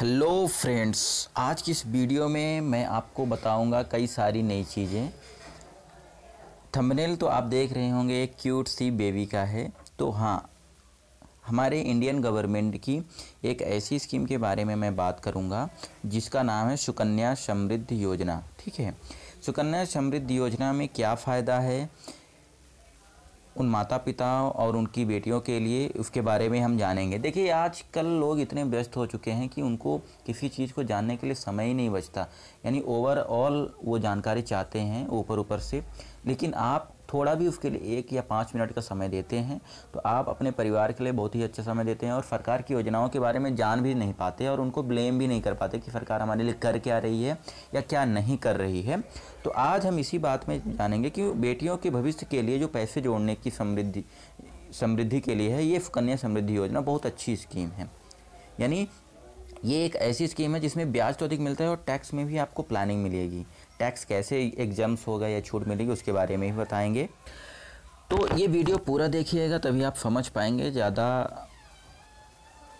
hello friends आज की इस वीडियो में मैं आपको बताऊंगा कई सारी नई चीज़ें थंबनेल तो आप देख रहे होंगे एक क्यूट सी बेबी का है तो हाँ हमारे इंडियन गवर्नमेंट की एक ऐसी स्कीम के बारे में मैं बात करूंगा जिसका नाम है सुकन्या समृद्धि योजना ठीक है सुकन्या समृद्धि योजना में क्या फ़ायदा है उन माता पिता और उनकी बेटियों के लिए उसके बारे में हम जानेंगे देखिए आजकल लोग इतने व्यस्त हो चुके हैं कि उनको किसी चीज़ को जानने के लिए समय ही नहीं बचता यानी ओवरऑल वो जानकारी चाहते हैं ऊपर ऊपर से लेकिन आप थोड़ा भी उसके लिए एक या पाँच मिनट का समय देते हैं तो आप अपने परिवार के लिए बहुत ही अच्छा समय देते हैं और सरकार की योजनाओं के बारे में जान भी नहीं पाते और उनको ब्लेम भी नहीं कर पाते कि सरकार हमारे लिए कर क्या रही है या क्या नहीं कर रही है तो आज हम इसी बात में जानेंगे कि बेटियों के भविष्य के लिए जो पैसे जोड़ने की समृद्धि समृद्धि के लिए है ये कन्या समृद्धि योजना बहुत अच्छी स्कीम है यानी ये एक ऐसी स्कीम है जिसमें ब्याज तो अधिक मिलता है और टैक्स में भी आपको प्लानिंग मिलेगी टैक्स कैसे एग्जाम्स होगा या छूट मिलेगी उसके बारे में ही बताएंगे तो ये वीडियो पूरा देखिएगा तभी आप समझ पाएंगे ज़्यादा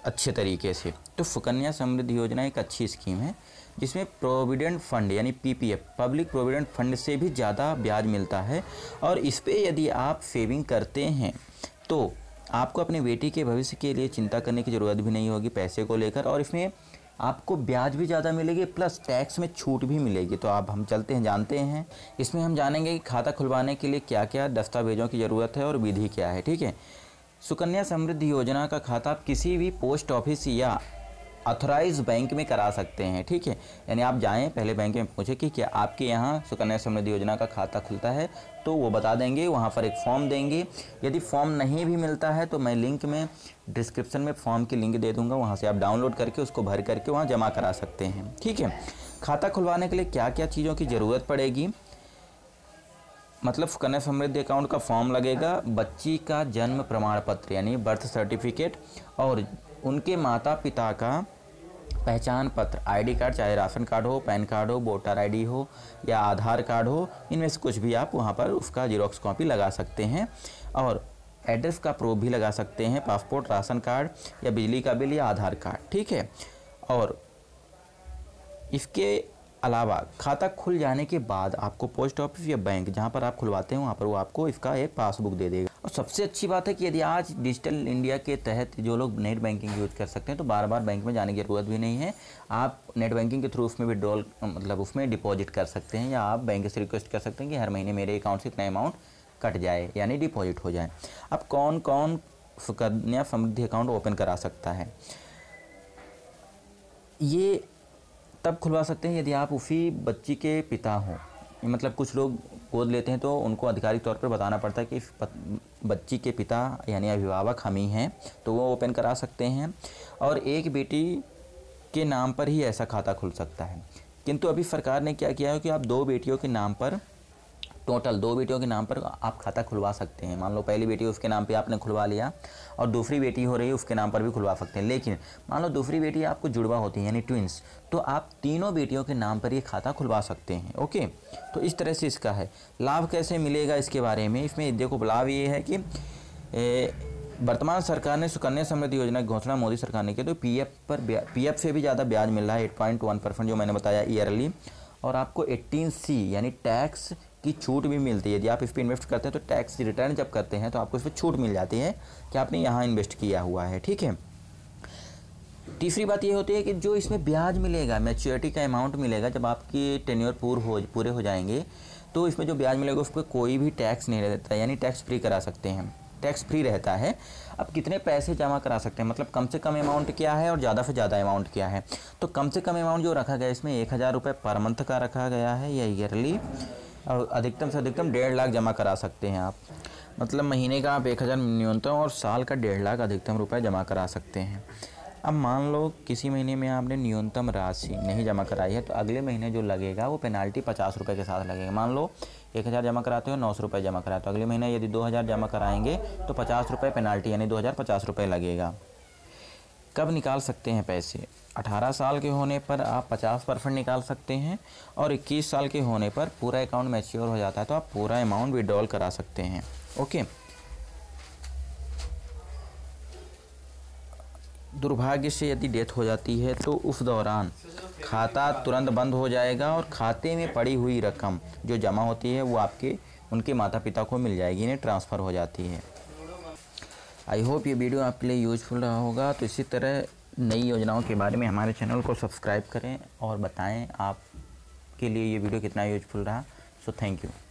अच्छे तरीके से तो सुकन्या समृद्धि योजना एक अच्छी स्कीम है जिसमें प्रोविडेंट फंड यानी पीपीएफ पब्लिक प्रोविडेंट फंड से भी ज़्यादा ब्याज मिलता है और इस पर यदि आप सेविंग करते हैं तो आपको अपने बेटी के भविष्य के लिए चिंता करने की ज़रूरत भी नहीं होगी पैसे को लेकर और इसमें आपको ब्याज भी ज़्यादा मिलेगी प्लस टैक्स में छूट भी मिलेगी तो आप हम चलते हैं जानते हैं इसमें हम जानेंगे कि खाता खुलवाने के लिए क्या क्या दस्तावेजों की ज़रूरत है और विधि क्या है ठीक है सुकन्या समृद्धि योजना का खाता आप किसी भी पोस्ट ऑफिस या अथोराइज बैंक में करा सकते हैं ठीक है यानी आप जाएँ पहले बैंक में पूछें कि क्या आपके यहाँ सुकन्या समृद्धि योजना का खाता खुलता है तो वो बता देंगे वहाँ पर एक फॉर्म देंगे यदि फॉर्म नहीं भी मिलता है तो मैं लिंक में डिस्क्रिप्शन में फॉर्म की लिंक दे दूंगा वहाँ से आप डाउनलोड करके उसको भर करके वहाँ जमा करा सकते हैं ठीक है खाता खुलवाने के लिए क्या क्या चीज़ों की ज़रूरत पड़ेगी मतलब कन्या समृद्धि अकाउंट का फॉर्म लगेगा बच्ची का जन्म प्रमाण पत्र यानी बर्थ सर्टिफिकेट और उनके माता पिता का पहचान पत्र आईडी कार्ड चाहे राशन कार्ड हो पैन कार्ड हो वोटर आईडी हो या आधार कार्ड हो इनमें से कुछ भी आप वहाँ पर उसका जीरोक्स कॉपी लगा सकते हैं और एड्रेस का प्रूफ भी लगा सकते हैं पासपोर्ट राशन कार्ड या बिजली का बिल या आधार कार्ड ठीक है और इसके अलावा खाता खुल जाने के बाद आपको पोस्ट ऑफिस या बैंक जहाँ पर आप खुलवाते हैं वहाँ पर वो आपको इसका एक पासबुक दे देगा और सबसे अच्छी बात है कि यदि आज डिजिटल इंडिया के तहत जो लोग नेट बैंकिंग यूज कर सकते हैं तो बार बार बैंक में जाने की ज़रूरत भी नहीं है आप नेट बैंकिंग के थ्रू उसमें विड्रॉल मतलब उसमें डिपॉजिट कर सकते हैं या आप बैंक से रिक्वेस्ट कर सकते हैं कि हर महीने मेरे अकाउंट से इतना अमाउंट कट जाए यानी डिपॉजिट हो जाए अब कौन कौन सुकन्या समृद्धि अकाउंट ओपन करा सकता है ये तब खुलवा सकते हैं यदि आप उसी बच्ची के पिता हों मतलब कुछ लोग गोद लेते हैं तो उनको आधिकारिक तौर पर बताना पड़ता है कि बच्ची के पिता यानी अभिभावक हम ही हैं तो वो ओपन करा सकते हैं और एक बेटी के नाम पर ही ऐसा खाता खुल सकता है किंतु अभी सरकार ने क्या किया है कि आप दो बेटियों के नाम पर टोटल दो बेटियों के नाम पर आप खाता खुलवा सकते हैं मान लो पहली बेटी उसके नाम पे आपने खुलवा लिया और दूसरी बेटी हो रही है उसके नाम पर भी खुलवा सकते हैं लेकिन मान लो दूसरी बेटी आपको जुड़वा होती है यानी ट्विंस तो आप तीनों बेटियों के नाम पर ये खाता खुलवा सकते हैं ओके तो इस तरह से इसका है लाभ कैसे मिलेगा इसके बारे में इसमें देखो लाभ ये है कि वर्तमान सरकार ने सुकन्या समृद्धि योजना की घोषणा मोदी सरकार ने की तो पी पर पी से भी ज़्यादा ब्याज मिल रहा है एट पॉइंट वन परसेंट जो मैंने बताया ईयरली और आपको एट्टीन सी यानी टैक्स की छूट भी मिलती है यदि आप इस पर इन्वेस्ट करते हैं तो टैक्स रिटर्न जब करते हैं तो आपको इस पर छूट मिल जाती है कि आपने यहाँ इन्वेस्ट किया हुआ है ठीक है तीसरी बात ये होती है कि जो इसमें ब्याज मिलेगा मेच्योरिटी का अमाउंट मिलेगा जब आपकी टेन्योर पूर हो पूरे हो जाएंगे तो इसमें जो ब्याज मिलेगा उस पर कोई भी टैक्स नहीं रहता यानी टैक्स फ्री करा सकते हैं टैक्स फ्री रहता है अब कितने पैसे जमा करा सकते हैं मतलब कम से कम अमाउंट क्या है और ज़्यादा से ज़्यादा अमाउंट क्या है तो कम से कम अमाउंट जो रखा गया इसमें एक हज़ार रुपये पर मंथ का रखा गया है या ईयरली और अधिकतम से अधिकतम डेढ़ लाख जमा करा सकते हैं आप मतलब महीने का आप एक हज़ार न्यूनतम और साल का डेढ़ लाख अधिकतम रुपए जमा करा सकते हैं अब मान लो किसी महीने में आपने न्यूनतम राशि नहीं जमा कराई है तो अगले महीने जो लगेगा वो पेनाल्टी पचास रुपये के साथ लगेगा मान लो एक हज़ार जमा कराते हो नौ सौ रुपये जमा कराते हो अगले महीने यदि दो हज़ार जमा कराएंगे तो पचास रुपये पेनाल्टी यानी दो हज़ार पचास रुपये लगेगा कब निकाल सकते हैं पैसे 18 साल के होने पर आप 50 परसेंट निकाल सकते हैं और 21 साल के होने पर पूरा अकाउंट मैच्योर हो जाता है तो आप पूरा अमाउंट विड्रॉल करा सकते हैं ओके दुर्भाग्य से यदि डेथ हो जाती है तो उस दौरान खाता तुरंत बंद हो जाएगा और खाते में पड़ी हुई रकम जो जमा होती है वो आपके उनके माता पिता को मिल जाएगी इन्हें ट्रांसफ़र हो जाती है आई होप ये वीडियो आपके लिए यूजफुल रहा होगा तो इसी तरह नई योजनाओं के बारे में हमारे चैनल को सब्सक्राइब करें और बताएं आपके लिए ये वीडियो कितना यूजफुल रहा सो थैंक यू